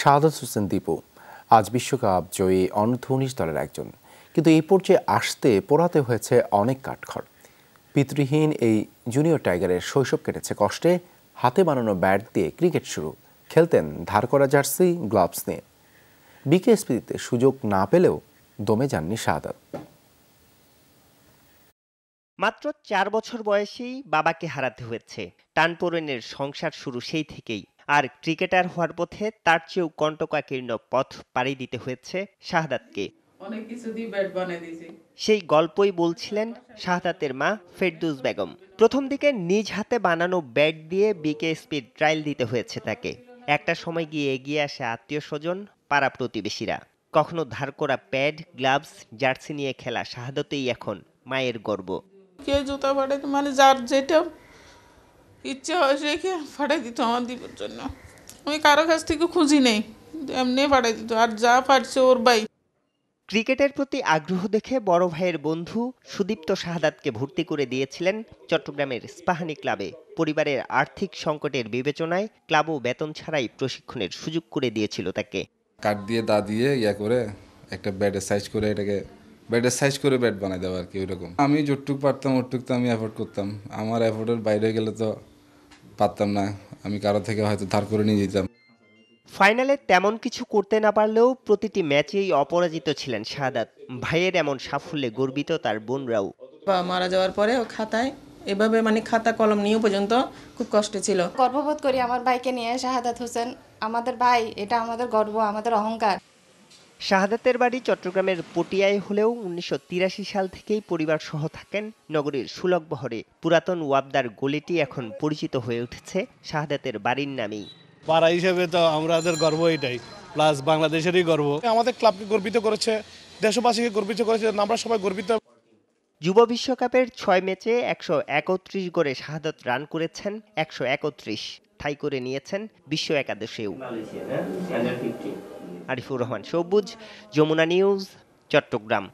শাহাদাত হোসেন দীপু আজ বিশ্বকাপ জয়ী অনূর্ধ্ব উনিশ দলের একজন কিন্তু এই পর্যায়ে আসতে পোড়াতে হয়েছে অনেক কাঠখর পিতৃহীন এই জুনিয়র টাইগারের শৈশব কেটেছে কষ্টে হাতে বানানো ব্যাট দিয়ে ক্রিকেট শুরু খেলতেন ধার করা জার্সি গ্লাভস নিয়ে বিকেএসপিতে সুযোগ না পেলেও দমে যাননি শাহাদাত মাত্র চার বছর বয়সেই বাবাকে হারাতে হয়েছে টানপোরেনের সংসার শুরু সেই থেকেই আর ক্রিকেটার হওয়ার পথে তার চেয়েও কণ্টকাকীর্ণ পথ পাড়ি দিতে হয়েছে শাহাদাতকে সেই গল্পই বলছিলেন শাহাদাতের মা ফেরদুস বেগম প্রথম দিকে নিজ হাতে বানানো ব্যাট দিয়ে বিকেএসপির ট্রায়াল দিতে হয়েছে তাকে একটা সময় গিয়ে এগিয়ে আসে আত্মীয় স্বজন পাড়া প্রতিবেশীরা কখনো ধার করা প্যাড গ্লাভস জার্সি নিয়ে খেলা শাহাদতেই এখন মায়ের গর্ব কে জুতা পাঠাতে মানে যার যেটা ইচ্ছে হয় রেখে ফাটাই দিত আমার দ্বীপের জন্য আমি কারো কাছ থেকে খুঁজি নেই এমনি ফাটাই দিত আর যা পারছে ওর বাই ক্রিকেটের প্রতি আগ্রহ দেখে বড় ভাইয়ের বন্ধু সুদীপ্ত শাহদাতকে ভর্তি করে দিয়েছিলেন চট্টগ্রামের স্পাহানি ক্লাবে পরিবারের আর্থিক সংকটের বিবেচনায় ক্লাবও বেতন ছাড়াই প্রশিক্ষণের সুযোগ করে দিয়েছিল তাকে কাঠ দিয়ে দা দিয়ে ইয়া করে একটা ব্যাটের সাইজ করে এটাকে ব্যাটের সাইজ করে ব্যাট বানাই দেওয়া আর কি ওইরকম আমি যটটুক পারতাম ওটুক তো আমি অ্যাফোর্ড করতাম আমার অ্যাফোর্ডের বাইরে গেলে তো পারতাম না আমি কারো থেকে হয়তো ধার করে নিয়ে যেতাম ফাইনালে তেমন কিছু করতে না পারলেও প্রতিটি ম্যাচেই অপরাজিত ছিলেন শাহাদাত ভাইয়ের এমন সাফল্যে গর্বিত তার বোনরাও বাবা মারা যাওয়ার পরে ও খাতায় এভাবে মানে খাতা কলম নিয়ে পর্যন্ত খুব কষ্ট ছিল গর্ববোধ করি আমার ভাইকে নিয়ে শাহাদাত হোসেন আমাদের ভাই এটা আমাদের গর্ব আমাদের অহংকার শাহাদাতের বাড়ি চট্টগ্রামের পটিয়ায় হলেও উনিশশো সাল থেকেই পরিবার সহ থাকেন নগরীর সুলকবহরে পুরাতন ওয়াবদার গলিটি এখন পরিচিত হয়ে উঠেছে শাহাদাতের বাড়ির নামেই পাড়া হিসেবে তো আমাদের গর্ব এটাই প্লাস বাংলাদেশেরই গর্ব আমাদের ক্লাবকে গর্বিত করেছে দেশবাসীকে গর্বিত করেছে আমরা সবাই গর্বিত যুব বিশ্বকাপের ছয় ম্যাচে একশো একত্রিশ গড়ে শাহাদত রান করেছেন একশো একত্রিশ থাই করে নিয়েছেন বিশ্ব একাদশেও আরিফুর রহমান সবুজ যমুনা নিউজ চট্টগ্রাম